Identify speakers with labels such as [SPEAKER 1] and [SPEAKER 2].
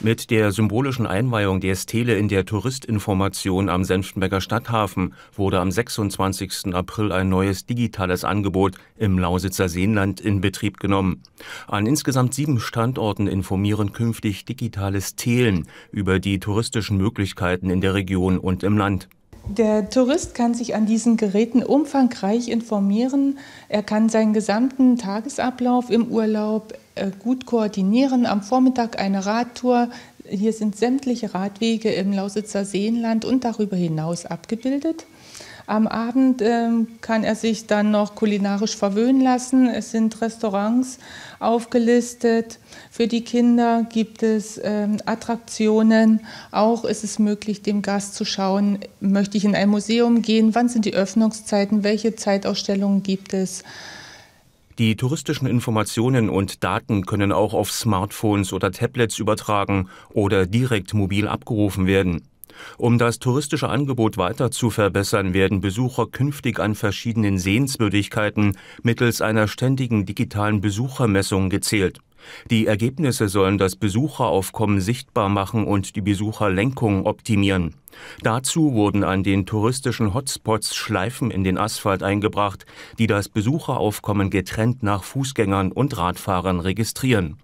[SPEAKER 1] Mit der symbolischen Einweihung der Stele in der Touristinformation am Senftenberger Stadthafen wurde am 26. April ein neues digitales Angebot im Lausitzer Seenland in Betrieb genommen. An insgesamt sieben Standorten informieren künftig digitale Stelen über die touristischen Möglichkeiten in der Region und im Land.
[SPEAKER 2] Der Tourist kann sich an diesen Geräten umfangreich informieren. Er kann seinen gesamten Tagesablauf im Urlaub äh, gut koordinieren. Am Vormittag eine Radtour. Hier sind sämtliche Radwege im Lausitzer Seenland und darüber hinaus abgebildet. Am Abend ähm, kann er sich dann noch kulinarisch verwöhnen lassen. Es sind Restaurants aufgelistet. Für die Kinder gibt es ähm, Attraktionen. Auch ist es möglich, dem Gast zu schauen, möchte ich in ein Museum gehen, wann sind die Öffnungszeiten, welche Zeitausstellungen gibt es.
[SPEAKER 1] Die touristischen Informationen und Daten können auch auf Smartphones oder Tablets übertragen oder direkt mobil abgerufen werden. Um das touristische Angebot weiter zu verbessern, werden Besucher künftig an verschiedenen Sehenswürdigkeiten mittels einer ständigen digitalen Besuchermessung gezählt. Die Ergebnisse sollen das Besucheraufkommen sichtbar machen und die Besucherlenkung optimieren. Dazu wurden an den touristischen Hotspots Schleifen in den Asphalt eingebracht, die das Besucheraufkommen getrennt nach Fußgängern und Radfahrern registrieren.